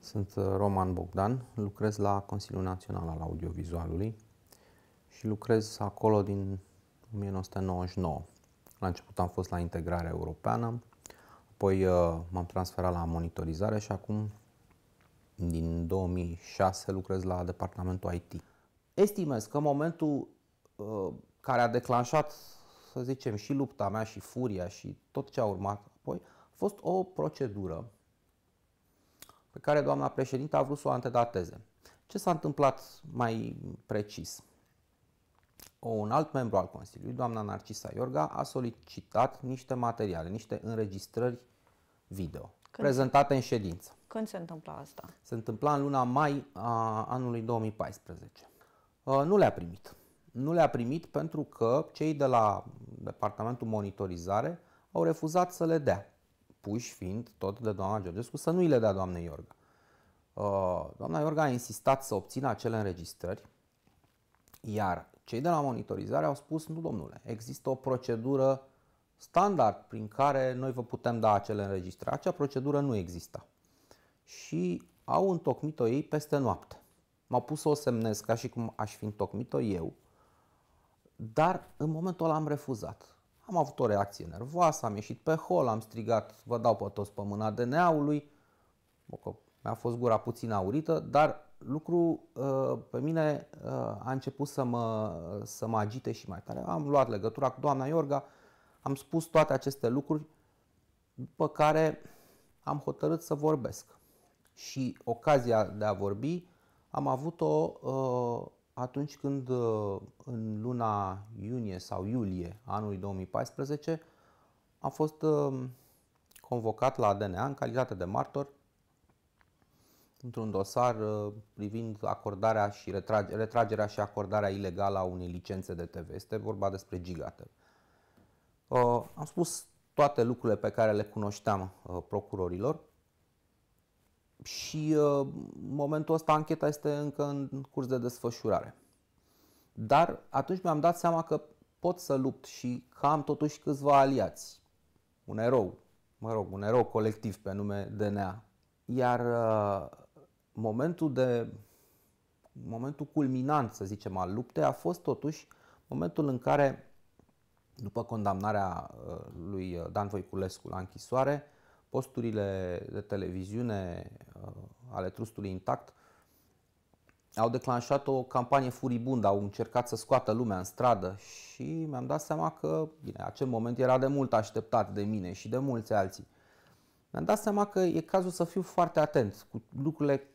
Sunt uh, Roman Bogdan, lucrez la Consiliul Național al Audiovizualului și lucrez acolo din 1999. La început am fost la integrarea europeană, apoi uh, m-am transferat la monitorizare și acum din 2006 lucrez la departamentul IT. Estimez că momentul uh, care a declanșat, să zicem, și lupta mea și furia și tot ce a urmat apoi, a fost o procedură pe care doamna președintă a vrut să o antedateze. Ce s-a întâmplat mai precis? Un alt membru al Consiliului, doamna Narcisa Iorga, a solicitat niște materiale, niște înregistrări video Când? prezentate în ședință. Când se întâmpla asta? Se întâmpla în luna mai a anului 2014. Uh, nu le-a primit. Nu le-a primit pentru că cei de la Departamentul Monitorizare au refuzat să le dea puși fiind tot de doamna Georgescu să nu îi le dea doamnei Iorga. Uh, doamna Iorga a insistat să obțină acele înregistrări, iar cei de la monitorizare au spus, nu domnule, există o procedură standard prin care noi vă putem da acele înregistrări. Acea procedură nu exista. Și au întocmit-o ei peste noapte. m a pus să o semnez ca și cum aș fi întocmit-o eu, dar în momentul ăla am refuzat. Am avut o reacție nervoasă, am ieșit pe hol, am strigat, vă dau pe toți pe mâna DNA-ului, mi-a fost gura puțin aurită, dar lucru uh, pe mine uh, a început să mă, să mă agite și mai tare. Am luat legătura cu doamna Iorga, am spus toate aceste lucruri, după care am hotărât să vorbesc. Și ocazia de a vorbi am avut-o uh, atunci când uh, în luna iunie sau iulie anului 2014 a fost uh, convocat la DNA în calitate de martor într-un dosar uh, privind acordarea și retrage, retragerea și acordarea ilegală a unei licențe de TV. Este vorba despre Gigatev. Am spus toate lucrurile pe care le cunoșteam procurorilor și în uh, momentul ăsta ancheta este încă în curs de desfășurare. Dar atunci mi-am dat seama că pot să lupt și că am totuși câțiva aliați. Un erou, mă rog, un erou colectiv pe nume DNA. Iar uh, momentul de momentul culminant, să zicem, al luptei a fost totuși momentul în care, după condamnarea uh, lui Dan Voiculescu la închisoare, posturile de televiziune uh, ale trustului intact au declanșat o campanie furibundă, au încercat să scoată lumea în stradă și mi-am dat seama că, bine, acel moment era de mult așteptat de mine și de mulți alții. Mi-am dat seama că e cazul să fiu foarte atent cu lucrurile,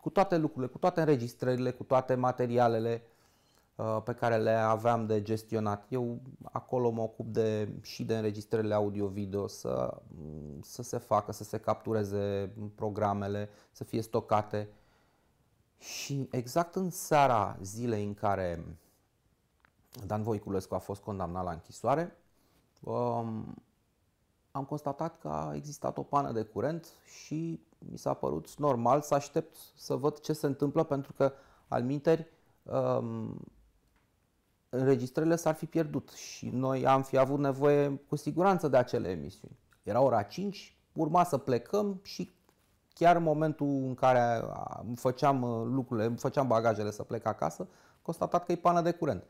cu toate lucrurile, cu toate înregistrările, cu toate materialele, Uh, pe care le aveam de gestionat. Eu acolo mă ocup de, și de înregistrările audio-video, să, mm, să se facă, să se captureze programele, să fie stocate. Și exact în seara zilei în care Dan Voiculescu a fost condamnat la închisoare, um, am constatat că a existat o pană de curent și mi s-a părut normal să aștept să văd ce se întâmplă pentru că al minteri um, înregistrările s-ar fi pierdut și noi am fi avut nevoie cu siguranță de acele emisiuni. Era ora 5, urma să plecăm și chiar în momentul în care făceam uh, lucrurile, făceam bagajele să plec acasă, constatat că e pană de curent.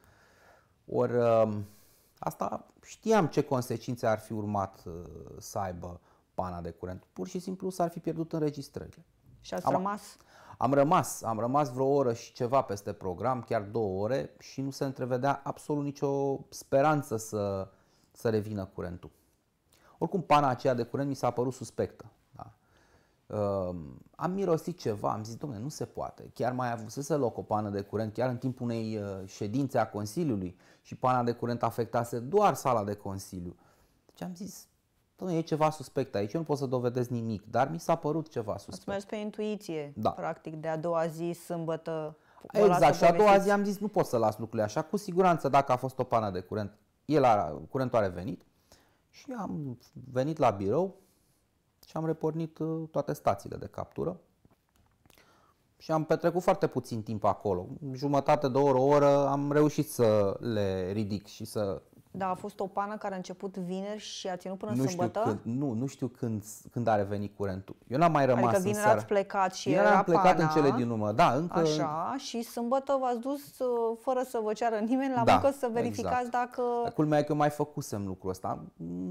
Ori uh, asta știam ce consecințe ar fi urmat uh, să aibă pana de curent. Pur și simplu s-ar fi pierdut înregistrările. Și ați am, rămas am rămas, am rămas vreo oră și ceva peste program, chiar două ore și nu se întrevedea absolut nicio speranță să, să revină curentul. Oricum, pana aceea de curent mi s-a părut suspectă. Da. Uh, am mirosit ceva, am zis, domne, nu se poate. Chiar mai avusese loc o pană de curent, chiar în timpul unei uh, ședințe a Consiliului și pana de curent afectase doar sala de Consiliu. Deci am zis, Dom'le, e ceva suspect aici, eu nu pot să dovedesc nimic, dar mi s-a părut ceva suspect. Ați mers pe intuiție, da. practic, de a doua zi, sâmbătă. Exact, și a doua zi am zis nu pot să las lucrurile așa, cu siguranță dacă a fost o pană de curent, el a, curentul a venit și am venit la birou și am repornit uh, toate stațiile de captură și am petrecut foarte puțin timp acolo. Jumătate de oră, o oră am reușit să le ridic și să da, a fost o pană care a început vineri și a ținut până nu sâmbătă? Știu când, nu, nu știu când, când a revenit curentul. Eu n-am mai adică rămas adică vineri în seara. ați plecat și vineri era am plecat pana, în cele din urmă, da, încă... Așa, și sâmbătă v-ați dus uh, fără să vă ceară nimeni la da, muncă să verificați exact. dacă... Culmea e că mai făcusem lucrul ăsta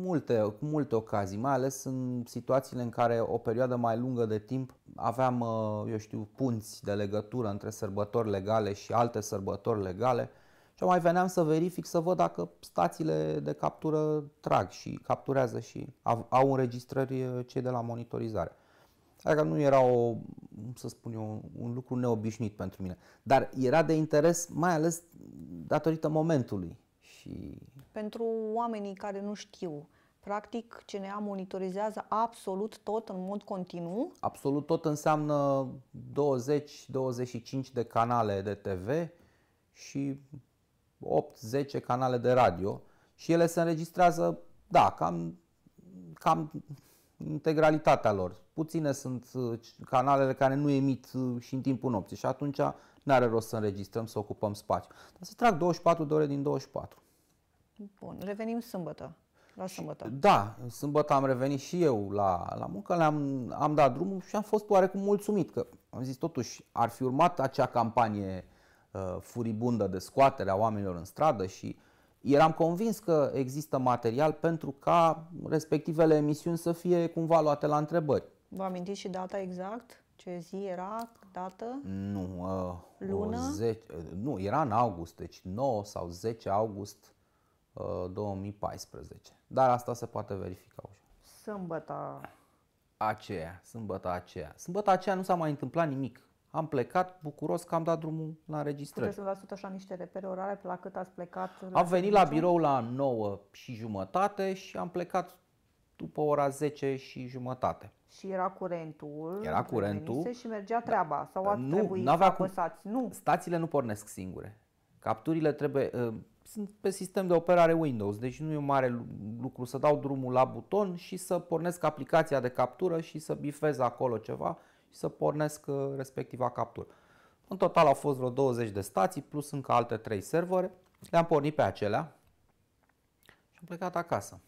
multe, cu multe ocazii, mai ales în situațiile în care o perioadă mai lungă de timp aveam, uh, eu știu, punți de legătură între sărbători legale și alte sărbători legale și mai veneam să verific, să văd dacă stațiile de captură trag și capturează și au înregistrări eh, cei de la monitorizare. Adică nu era o, să spun eu, un lucru neobișnuit pentru mine, dar era de interes mai ales datorită momentului. Și... Pentru oamenii care nu știu, practic CNA monitorizează absolut tot în mod continuu? Absolut tot înseamnă 20-25 de canale de TV și 8-10 canale de radio și ele se înregistrează, da, cam, cam integralitatea lor. Puține sunt uh, canalele care nu emit uh, și în timpul nopții și atunci nu are rost să înregistrăm, să ocupăm spațiu. Dar se trag 24 de ore din 24. Bun, revenim sâmbătă. La sâmbătă. Da, sâmbătă am revenit și eu la, la muncă, le-am am dat drumul și am fost oarecum mulțumit că am zis totuși ar fi urmat acea campanie Uh, furibundă de scoatere a oamenilor în stradă și eram convins că există material pentru ca respectivele emisiuni să fie cumva luate la întrebări. Vă amintiți și data exact? Ce zi era? Dată? Nu. Uh, Lună? 10, uh, nu, era în august, deci 9 sau 10 august uh, 2014. Dar asta se poate verifica ușor. Sâmbăta aceea, sâmbăta aceea. Sâmbăta aceea nu s-a mai întâmplat nimic am plecat bucuros că am dat drumul la înregistrări. Puteți să dați așa niște repere orare pe la cât ați plecat? La am venit la birou la 9 și jumătate și am plecat după ora 10 și jumătate. Și era curentul. Era curentul. Și mergea da. treaba. Da. Sau ați nu, trebuit să apăsați. Cum. Nu. Stațiile nu pornesc singure. Capturile trebuie, uh, sunt pe sistem de operare Windows, deci nu e un mare lucru să dau drumul la buton și să pornesc aplicația de captură și să bifez acolo ceva și să pornesc uh, respectiva captură. În total au fost vreo 20 de stații plus încă alte 3 servere. Le-am pornit pe acelea și am plecat acasă.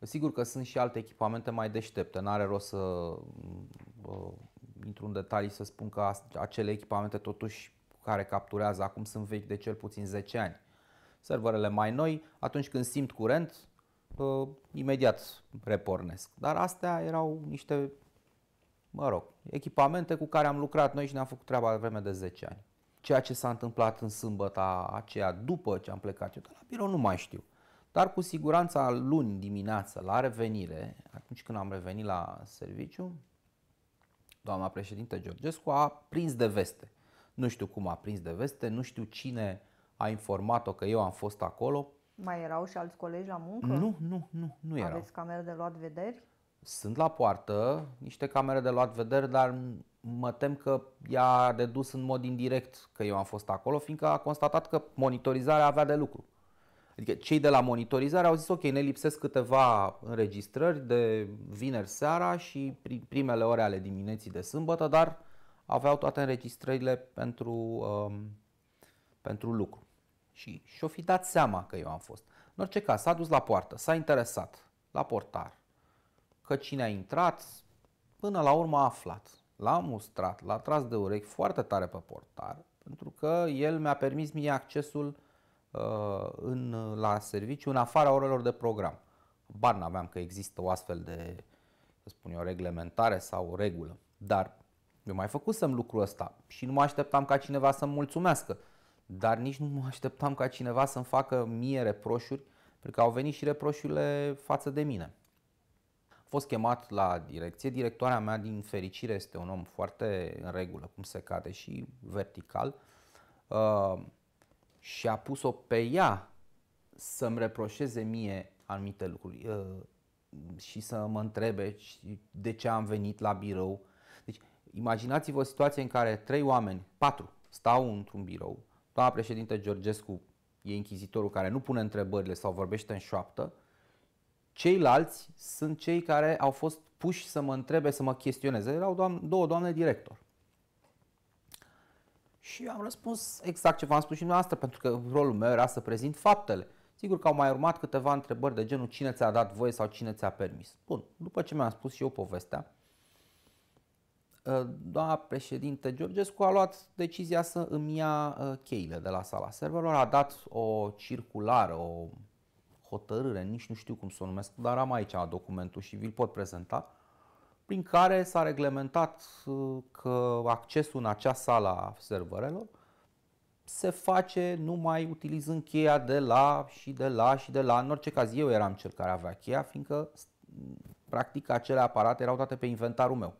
Sigur că sunt și alte echipamente mai deștepte, n-are rost să uh, intru în detalii să spun că acele echipamente totuși care capturează acum sunt vechi de cel puțin 10 ani. Serverele mai noi, atunci când simt curent, uh, imediat repornesc. Dar astea erau niște mă rog, echipamente cu care am lucrat noi și ne-am făcut treaba vreme de 10 ani. Ceea ce s-a întâmplat în sâmbăta aceea, după ce am plecat eu de la birou, nu mai știu. Dar cu siguranța luni dimineață, la revenire, atunci când am revenit la serviciu, doamna președinte Georgescu a prins de veste. Nu știu cum a prins de veste, nu știu cine a informat-o că eu am fost acolo. Mai erau și alți colegi la muncă? Nu, nu, nu, nu erau. Aveți camere de luat vederi? Sunt la poartă niște camere de luat vederi, dar mă tem că i-a dedus în mod indirect că eu am fost acolo, fiindcă a constatat că monitorizarea avea de lucru. Adică cei de la monitorizare au zis, ok, ne lipsesc câteva înregistrări de vineri seara și primele ore ale dimineții de sâmbătă, dar aveau toate înregistrările pentru, um, pentru lucru. Și și-o fi dat seama că eu am fost. În orice caz, s-a dus la poartă, s-a interesat la portar, că cine a intrat până la urmă a aflat. L-a mustrat, l-a tras de urechi foarte tare pe portar, pentru că el mi-a permis mie accesul uh, în, la serviciu în afara orelor de program. Bar n-aveam că există o astfel de, să spun eu, reglementare sau o regulă. Dar eu mai făcusem lucrul ăsta și nu mă așteptam ca cineva să-mi mulțumească, dar nici nu mă așteptam ca cineva să-mi facă mie reproșuri, pentru că au venit și reproșurile față de mine fost chemat la direcție. Directoarea mea, din fericire, este un om foarte în regulă, cum se cade și vertical, uh, și a pus-o pe ea să-mi reproșeze mie anumite lucruri uh, și să mă întrebe de ce am venit la birou. Deci, imaginați-vă o situație în care trei oameni, patru, stau într-un birou, doamna președinte Georgescu e inchizitorul care nu pune întrebările sau vorbește în șoaptă, Ceilalți sunt cei care au fost puși să mă întrebe, să mă chestioneze. Erau doamne, două doamne director. Și am răspuns exact ce v-am spus și dumneavoastră, pentru că rolul meu era să prezint faptele. Sigur că au mai urmat câteva întrebări de genul cine ți-a dat voie sau cine ți-a permis. Bun, după ce mi-am spus și eu povestea, ă, doamna președinte Georgescu a luat decizia să îmi ia ă, cheile de la sala serverelor, a dat o circulară, o hotărâre, nici nu știu cum să o numesc, dar am aici documentul și vi-l pot prezenta, prin care s-a reglementat uh, că accesul în acea sală a serverelor se face numai utilizând cheia de la și de la și de la. În orice caz, eu eram cel care avea cheia, fiindcă mm, practic acele aparate erau toate pe inventarul meu.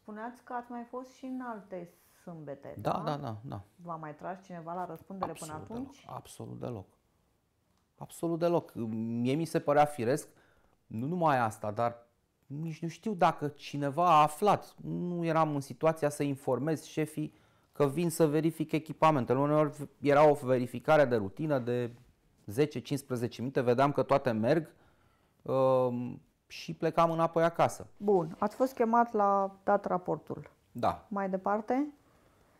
Spuneați că ați mai fost și în alte sâmbete. Da, da, da. da, da. V-a mai tras cineva la răspundere absolut până atunci? Deloc, absolut deloc. Absolut deloc. Mie mi se părea firesc, nu numai asta, dar nici nu știu dacă cineva a aflat. Nu eram în situația să informez șefii că vin să verific echipamentele. Uneori era o verificare de rutină de 10-15 minute, vedeam că toate merg um, și plecam înapoi acasă. Bun, ați fost chemat la dat raportul. Da. Mai departe?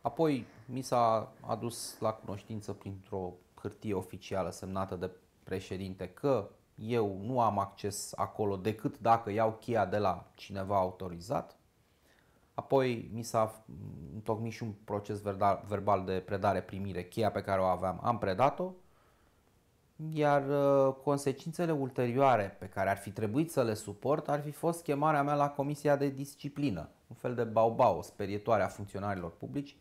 Apoi mi s-a adus la cunoștință printr-o hârtie oficială semnată de președinte că eu nu am acces acolo decât dacă iau cheia de la cineva autorizat. Apoi mi s-a întocmit și un proces verbal de predare-primire, cheia pe care o aveam, am predat-o, iar uh, consecințele ulterioare pe care ar fi trebuit să le suport ar fi fost chemarea mea la Comisia de Disciplină, un fel de baubau, sperietoare a funcționarilor publici,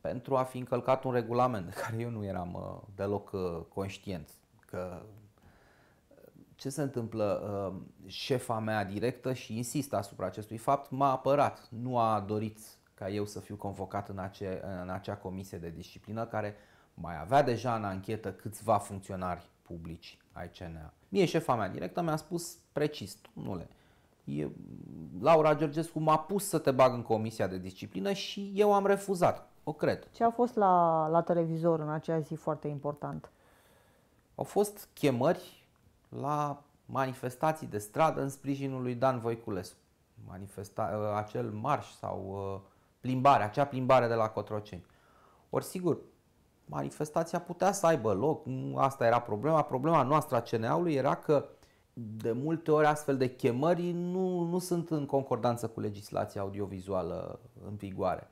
pentru a fi încălcat un regulament de care eu nu eram uh, deloc uh, conștient că ce se întâmplă? Uh, șefa mea directă și insistă asupra acestui fapt m-a apărat, nu a dorit ca eu să fiu convocat în, ace, în acea comisie de disciplină care mai avea deja în anchetă câțiva funcționari publici ai CNA. Mie șefa mea directă mi-a spus precis, domnule, Laura Georgescu m-a pus să te bag în comisia de disciplină și eu am refuzat. O cred. Ce a fost la, la televizor în acea zi foarte important? Au fost chemări la manifestații de stradă în sprijinul lui Dan Voiculescu. Manifesta, ă, acel marș sau ă, plimbare, acea plimbare de la Cotroceni. Ori sigur, manifestația putea să aibă loc, nu asta era problema. Problema noastră a CNA-ului era că de multe ori astfel de chemări nu, nu sunt în concordanță cu legislația audiovizuală în vigoare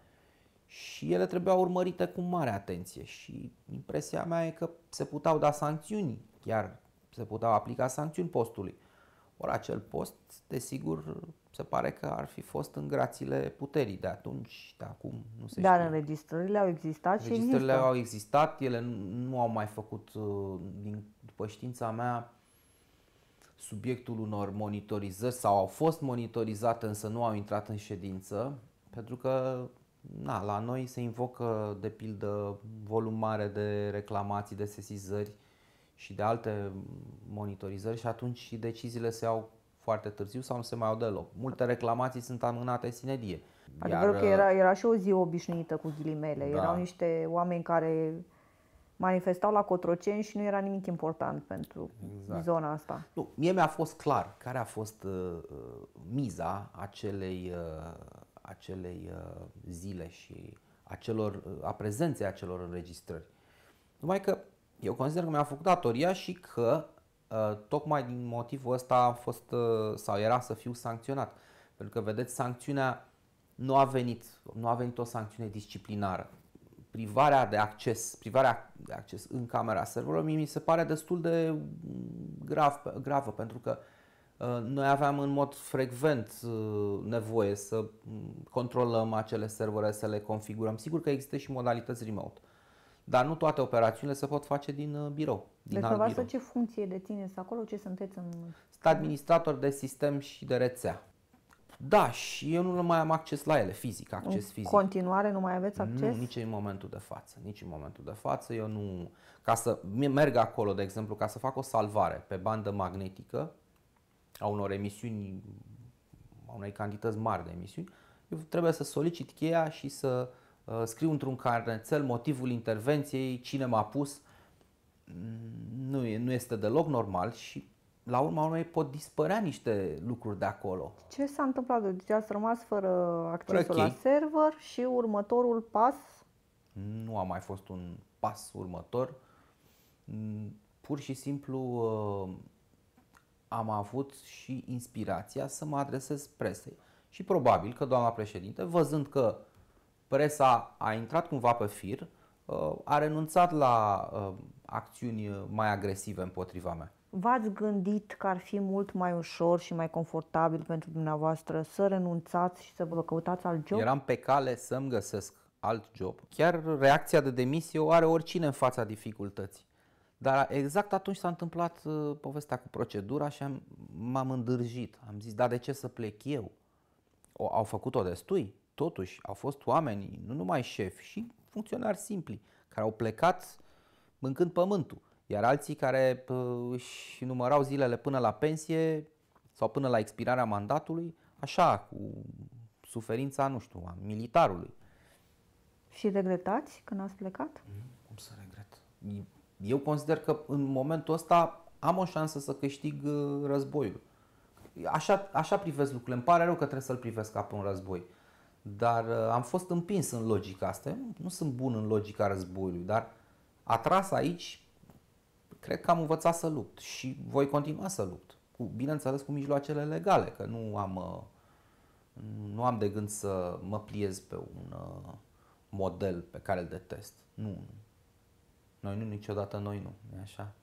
și ele trebuiau urmărite cu mare atenție și impresia mea e că se puteau da sancțiuni, chiar se puteau aplica sancțiuni postului. Ori acel post, desigur, se pare că ar fi fost în grațiile puterii de atunci, de acum nu se Dar știe. înregistrările au existat și Înregistrările au existat, ele nu au mai făcut, uh, din, după știința mea, subiectul unor monitorizări sau au fost monitorizate, însă nu au intrat în ședință, pentru că na, la noi se invocă de pildă volum mare de reclamații, de sesizări și de alte monitorizări și atunci și deciziile se au foarte târziu sau nu se mai au deloc. Multe reclamații sunt amânate sinedie. Adică Iar, că uh, era, era și o zi obișnuită cu ghilimele. Da. Erau niște oameni care manifestau la Cotroceni și nu era nimic important pentru exact. zona asta. Nu, mie mi-a fost clar care a fost uh, uh miza acelei uh, acelei uh, zile și a celor uh, a prezenței acelor înregistrări. Numai că eu consider că mi-a făcut datoria și că uh, tocmai din motivul ăsta am fost sau era să fiu sancționat. Pentru că, vedeți, sancțiunea nu a venit, nu a venit o sancțiune disciplinară. Privarea de acces, privarea de acces în camera serverului mi se pare destul de grav, gravă, pentru că uh, Uh, noi aveam în mod frecvent uh, nevoie să mm, controlăm acele servere, să le configurăm. Sigur că există și modalități remote, dar nu toate operațiunile se pot face din uh, birou. Din deci, vă ce funcție dețineți acolo? Ce sunteți în... Sunt administrator de sistem și de rețea. Da, și eu nu mai am acces la ele fizic, acces în fizic. continuare nu mai aveți acces? Nu, nici în momentul de față, nici în momentul de față. Eu nu, ca să merg acolo, de exemplu, ca să fac o salvare pe bandă magnetică, a unor emisiuni, a unei cantități mari de emisiuni, eu trebuie să solicit cheia și să uh, scriu într-un carnețel motivul intervenției, cine m-a pus, mm, nu, nu este deloc normal și la urma urmei pot dispărea niște lucruri de acolo. Ce s-a întâmplat? Deci ați rămas fără accesul fără la server și următorul pas? Nu a mai fost un pas următor. Mm, pur și simplu uh, am avut și inspirația să mă adresez presei. Și probabil că doamna președinte, văzând că presa a intrat cumva pe fir, uh, a renunțat la uh, acțiuni mai agresive împotriva mea. V-ați gândit că ar fi mult mai ușor și mai confortabil pentru dumneavoastră să renunțați și să vă căutați alt job? Eram pe cale să-mi găsesc alt job. Chiar reacția de demisie o are oricine în fața dificultății. Dar exact atunci s-a întâmplat uh, povestea cu procedura și am, m-am îndârjit. Am zis, dar de ce să plec eu? O, au făcut-o destui, totuși au fost oameni, nu numai șefi, și funcționari simpli, care au plecat mâncând pământul. Iar alții care uh, își numărau zilele până la pensie sau până la expirarea mandatului, așa, cu suferința, nu știu, a militarului. Și regretați când ați plecat? Nu, mm, cum să regret? eu consider că în momentul ăsta am o șansă să câștig uh, războiul. Așa, așa privesc lucrurile. Îmi pare rău că trebuie să-l privesc ca pe un război. Dar uh, am fost împins în logica asta. Nu sunt bun în logica războiului, dar atras aici, cred că am învățat să lupt și voi continua să lupt. Cu, bineînțeles cu mijloacele legale, că nu am, uh, nu am de gând să mă pliez pe un model pe care îl detest. Nu, noi nu, niciodată noi nu, e așa?